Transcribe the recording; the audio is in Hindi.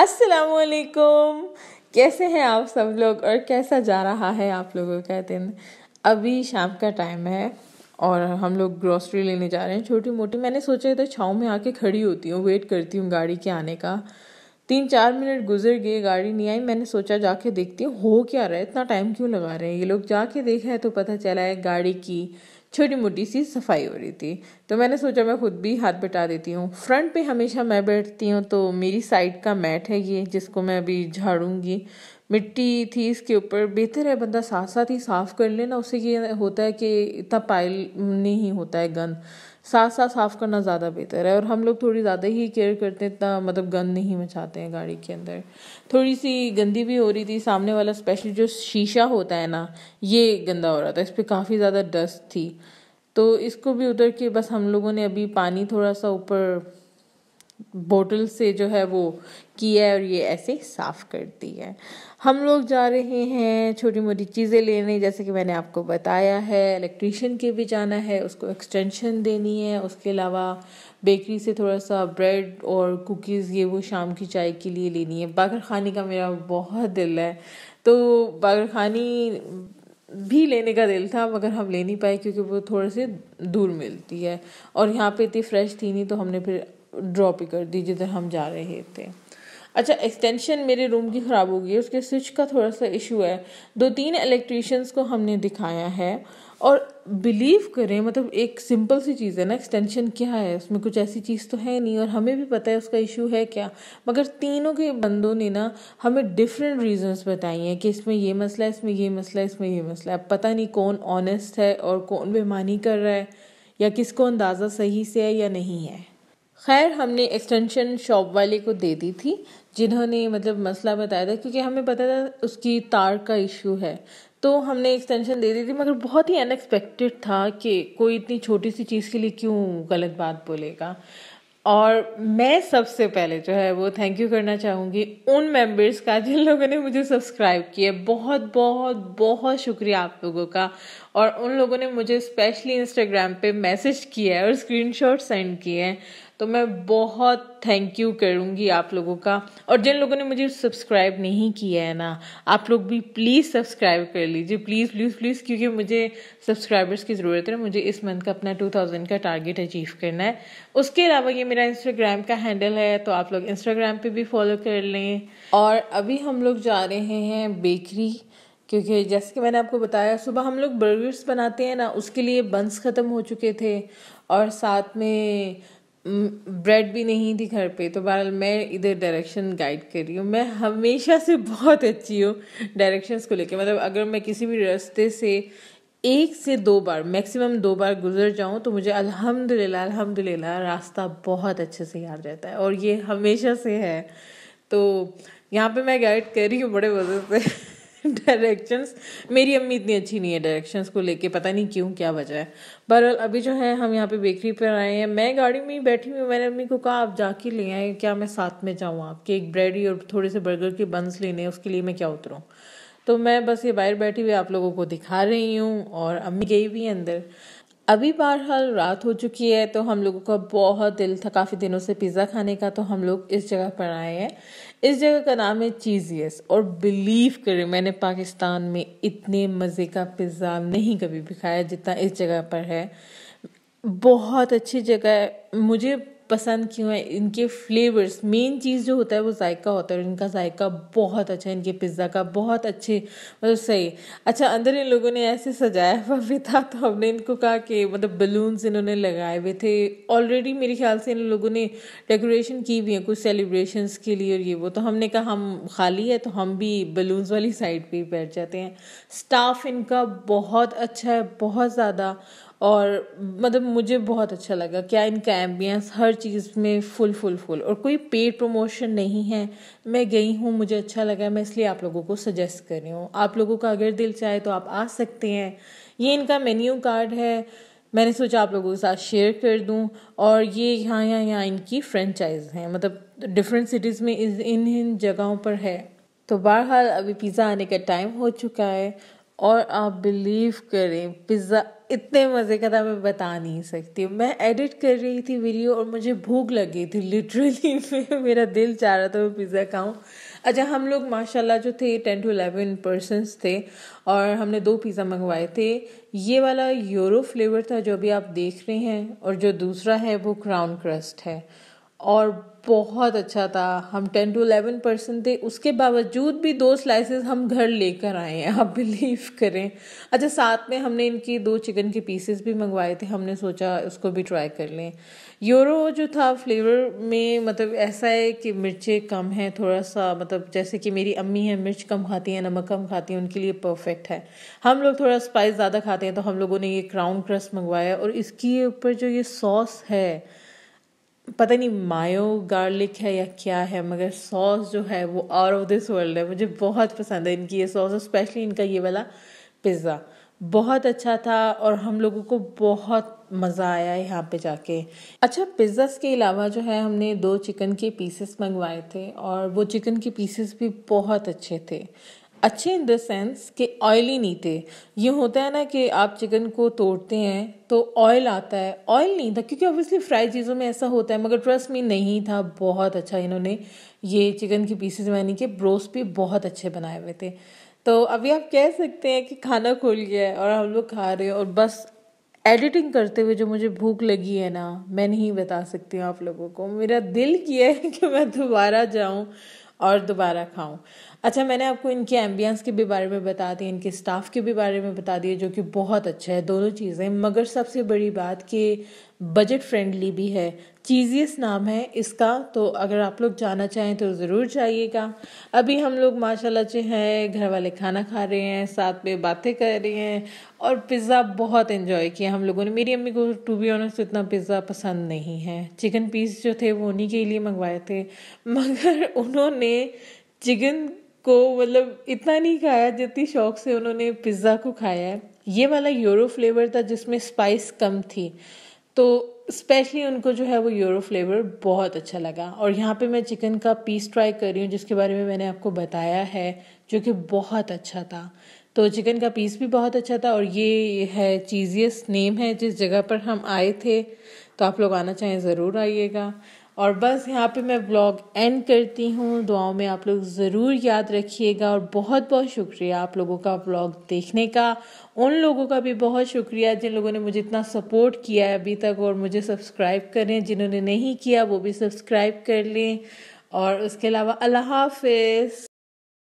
असलकुम कैसे हैं आप सब लोग और कैसा जा रहा है आप लोगों का दिन अभी शाम का टाइम है और हम लोग ग्रॉसरी लेने जा रहे हैं छोटी मोटी मैंने सोचा था छाँव में आके खड़ी होती हूँ वेट करती हूँ गाड़ी के आने का तीन चार मिनट गुजर गए गाड़ी नहीं आई मैंने सोचा जाके देखती हूँ हो क्या रहा है इतना टाइम क्यों लगा रहे हैं ये लोग जाके देखा है तो पता चला है गाड़ी की छोटी मोटी सी सफाई हो रही थी तो मैंने सोचा मैं खुद भी हाथ बटा देती हूँ फ्रंट पे हमेशा मैं बैठती हूँ तो मेरी साइड का मैट है ये जिसको मैं अभी झाड़ूंगी मिट्टी थी इसके ऊपर बेहतर है बंदा साथ साथ ही साफ़ कर लेना उससे ये होता है कि इतना पाइल नहीं होता है गंद साथ साथ साफ़ करना ज़्यादा बेहतर है और हम लोग थोड़ी ज़्यादा ही केयर करते हैं इतना मतलब गंद नहीं मचाते हैं गाड़ी के अंदर थोड़ी सी गंदी भी हो रही थी सामने वाला स्पेशली जो शीशा होता है ना ये गंदा हो रहा था इस पर काफ़ी ज़्यादा डस्ट थी तो इसको भी उतर के बस हम लोगों ने अभी पानी थोड़ा सा ऊपर बोतल से जो है वो किया है और ये ऐसे साफ़ कर दी है हम लोग जा रहे हैं छोटी मोटी चीज़ें लेने जैसे कि मैंने आपको बताया है इलेक्ट्रीशियन के भी जाना है उसको एक्सटेंशन देनी है उसके अलावा बेकरी से थोड़ा सा ब्रेड और कुकीज़ ये वो शाम की चाय के लिए लेनी है बागर खाने का मेरा बहुत दिल है तो बागर खानी भी लेने का दिल था मगर हम ले नहीं पाए क्योंकि वो थोड़े से दूर मिलती है और यहाँ पे इतनी फ्रेश थी नहीं तो हमने फिर ड्रॉप ही कर दी जिधर हम जा रहे थे अच्छा एक्सटेंशन मेरे रूम की ख़राब हो गई है उसके स्विच का थोड़ा सा इशू है दो तीन इलेक्ट्रीशियंस को हमने दिखाया है और बिलीव करें मतलब एक सिंपल सी चीज़ है ना एक्सटेंशन क्या है उसमें कुछ ऐसी चीज़ तो है नहीं और हमें भी पता है उसका इशू है क्या मगर तीनों के बंदों ने ना हमें डिफरेंट रीजंस बताई हैं कि इसमें ये मसला है इसमें ये मसला है इसमें ये मसला है अब पता नहीं कौन ऑनेस्ट है और कौन बेमानी कर रहा है या किसको अंदाज़ा सही से है या नहीं है खैर हमने एक्सटेंशन शॉप वाले को दे दी थी जिन्होंने मतलब मसला बताया था क्योंकि हमें पता था उसकी तार का इशू है तो हमने एक्सटेंशन दे दी थी मगर बहुत ही अनएक्सपेक्टेड था कि कोई इतनी छोटी सी चीज़ के लिए क्यों गलत बात बोलेगा और मैं सबसे पहले जो है वो थैंक यू करना चाहूँगी उन मेंबर्स का जिन लोगों ने मुझे सब्सक्राइब किया बहुत बहुत बहुत शुक्रिया आप लोगों का और उन लोगों ने मुझे स्पेशली इंस्टाग्राम पे मैसेज किया है और स्क्रीनशॉट सेंड किए हैं तो मैं बहुत थैंक यू करूँगी आप लोगों का और जिन लोगों ने मुझे सब्सक्राइब नहीं किया है ना आप लोग भी प्लीज़ सब्सक्राइब कर लीजिए प्लीज़ प्लीज़ प्लीज़ क्योंकि मुझे सब्सक्राइबर्स की ज़रूरत है मुझे इस मंथ का अपना टू थाउजेंड का टारगेट अचीव करना है उसके अलावा ये मेरा इंस्टाग्राम का हैंडल है तो आप लोग इंस्टाग्राम पर भी फॉलो कर लें और अभी हम लोग जा रहे हैं बेकरी क्योंकि जैसे कि मैंने आपको बताया सुबह हम लोग बर्गर्स बनाते हैं ना उसके लिए बंस ख़त्म हो चुके थे और साथ में ब्रेड भी नहीं थी घर पे तो बहरहाल मैं इधर डायरेक्शन गाइड कर रही हूँ मैं हमेशा से बहुत अच्छी हूँ डायरेक्शंस को लेके मतलब अगर मैं किसी भी रास्ते से एक से दो बार मैक्सिमम दो बार गुजर जाऊँ तो मुझे अल्हम्दुलिल्लाह अल्हम्दुलिल्लाह रास्ता बहुत अच्छे से याद रहता है और ये हमेशा से है तो यहाँ पे मैं गाइड कर रही हूँ बड़े मज़े से डायरेक्शंस मेरी अम्मी इतनी अच्छी नहीं है डायरेक्शंस को लेके पता नहीं क्यों क्या वजह है पर अभी जो है हम यहाँ पे बेकरी पर आए हैं मैं गाड़ी में ही बैठी हुई मैंने अम्मी को कहा आप जाके ले आए क्या मैं साथ में जाऊँ आपके एक ब्रेड और थोड़े से बर्गर के बंस लेने उसके लिए मैं क्या उतरूँ तो मैं बस ये बाहर बैठी हुई आप लोगों को दिखा रही हूँ और अम्मी गई भी अंदर अभी बहरहाल रात हो चुकी है तो हम लोगों का बहुत दिल था काफ़ी दिनों से पिज़्ज़ा खाने का तो हम लोग इस जगह पर आए हैं इस जगह का नाम है चीज़ियस और बिलीव करें मैंने पाकिस्तान में इतने मज़े का पिज़्ज़ा नहीं कभी भी खाया जितना इस जगह पर है बहुत अच्छी जगह है मुझे पसंद क्यों है इनके फ्लेवर्स मेन चीज़ जो होता है वो जायका होता है और इनका जायका बहुत अच्छा है इनके पिज़्ज़ा का बहुत अच्छे मतलब सही अच्छा अंदर इन लोगों ने ऐसे सजाया हुआ भी था तो हमने इनको कहा कि मतलब बलून्स इन्होंने लगाए हुए थे ऑलरेडी मेरे ख्याल से इन लोगों ने डेकोरेशन की हुई है कुछ सेलिब्रेशन के लिए और ये वो तो हमने कहा हम खाली है तो हम भी बलून्स वाली साइड पर बैठ जाते हैं स्टाफ इनका बहुत अच्छा है बहुत ज़्यादा और मतलब मुझे बहुत अच्छा लगा क्या इनका एम्बियंस हर चीज़ में फुल फुल फुल और कोई पेड प्रमोशन नहीं है मैं गई हूँ मुझे अच्छा लगा मैं इसलिए आप लोगों को सजेस्ट कर रही हूँ आप लोगों का अगर दिल चाहे तो आप आ सकते हैं ये इनका मेन्यू कार्ड है मैंने सोचा आप लोगों के साथ शेयर कर दूं और ये यहाँ यहाँ यहाँ इनकी फ्रेंचाइज हैं मतलब डिफरेंट सिटीज़ में इन इन जगहों पर है तो बहरहाल अभी पिज़्ज़ा आने का टाइम हो चुका है और आप बिलीव करें पिज़्ज़ा इतने मज़े का था मैं बता नहीं सकती मैं एडिट कर रही थी वीडियो और मुझे भूख लगी थी लिटरली मैं मेरा दिल चाह रहा था मैं पिज़्ज़ा खाऊं अच्छा हम लोग माशाल्लाह जो थे टेन टू अलेवन पर्सनस थे और हमने दो पिज़्ज़ा मंगवाए थे ये वाला यूरो फ्लेवर था जो अभी आप देख रहे हैं और जो दूसरा है वो क्राउन क्रस्ट है और बहुत अच्छा था हम टेन टू अलेवन परसेंट थे उसके बावजूद भी दो स्लाइसेस हम घर लेकर आए हैं आप बिलीव करें अच्छा साथ में हमने इनकी दो चिकन के पीसेस भी मंगवाए थे हमने सोचा उसको भी ट्राई कर लें योरो जो था फ्लेवर में मतलब ऐसा है कि मिर्चें कम हैं थोड़ा सा मतलब जैसे कि मेरी अम्मी हैं मिर्च कम खाती हैं नमक कम खाती हैं उनके लिए परफेक्ट है हम लोग थोड़ा स्पाइस ज़्यादा खाते हैं तो हम लोगों ने ये क्राउन क्रस्ट मंगवाया और इसके ऊपर जो ये सॉस है पता नहीं मायो गार्लिक है या क्या है मगर सॉस जो है वो आर ऑफ दिस वर्ल्ड है मुझे बहुत पसंद है इनकी ये सॉस स्पेशली इनका ये वाला पिज़्ज़ा बहुत अच्छा था और हम लोगों को बहुत मज़ा आया यहाँ पे जाके अच्छा पिज़्ज़ास के अलावा जो है हमने दो चिकन के पीसेस मंगवाए थे और वो चिकन के पीसेस भी बहुत अच्छे थे अच्छे इन द सेंस कि ऑयली नहीं थे ये होता है ना कि आप चिकन को तोड़ते हैं तो ऑयल आता है ऑयल नहीं था क्योंकि ऑब्वियसली फ्राई चीज़ों में ऐसा होता है मगर ट्रस्ट में नहीं था बहुत अच्छा इन्होंने ये चिकन के पीसेज मैंने कि ब्रोस भी बहुत अच्छे बनाए हुए थे तो अभी आप कह सकते हैं कि खाना खुल गया है और हम लोग खा रहे हैं और बस एडिटिंग करते हुए जो मुझे भूख लगी है ना मैं नहीं बता सकती हूँ आप लोगों को मेरा दिल किया है कि मैं दोबारा जाऊँ और दोबारा खाऊं अच्छा मैंने आपको इनके एम्बियंस के भी बारे में बता दी इनके स्टाफ के भी बारे में बता दिए जो कि बहुत अच्छा है दोनों चीज़ें मगर सबसे बड़ी बात कि बजट फ्रेंडली भी है चीज़ियस नाम है इसका तो अगर आप लोग जाना चाहें तो ज़रूर जाइएगा अभी हम लोग माशाल्लाह से हैं घर वाले खाना खा रहे हैं साथ में बातें कर रहे हैं और पिज़्ज़ा बहुत इन्जॉय किया हम लोगों ने मेरी अम्मी को टू बी ऑनर्स इतना पिज़्ज़ा पसंद नहीं है चिकन पीस जो थे वो उन्हीं के लिए मंगवाए थे मगर उन्होंने चिकन को मतलब इतना नहीं खाया जितनी शौक से उन्होंने पिज़्ज़ा को खाया है ये वाला यूरो फ्लेवर था जिसमें स्पाइस कम थी तो स्पेशली उनको जो है वो यूरो फ्लेवर बहुत अच्छा लगा और यहाँ पे मैं चिकन का पीस ट्राई कर रही हूँ जिसके बारे में मैंने आपको बताया है जो कि बहुत अच्छा था तो चिकन का पीस भी बहुत अच्छा था और ये है चीज़ियस नेम है जिस जगह पर हम आए थे तो आप लोग आना चाहें ज़रूर आइएगा और बस यहाँ पे मैं ब्लॉग एंड करती हूँ दुआओं में आप लोग ज़रूर याद रखिएगा और बहुत बहुत शुक्रिया आप लोगों का ब्लॉग देखने का उन लोगों का भी बहुत शुक्रिया जिन लोगों ने मुझे इतना सपोर्ट किया है अभी तक और मुझे सब्सक्राइब करें जिन्होंने नहीं किया वो भी सब्सक्राइब कर लें और उसके अलावा अल्लाह हाफिज़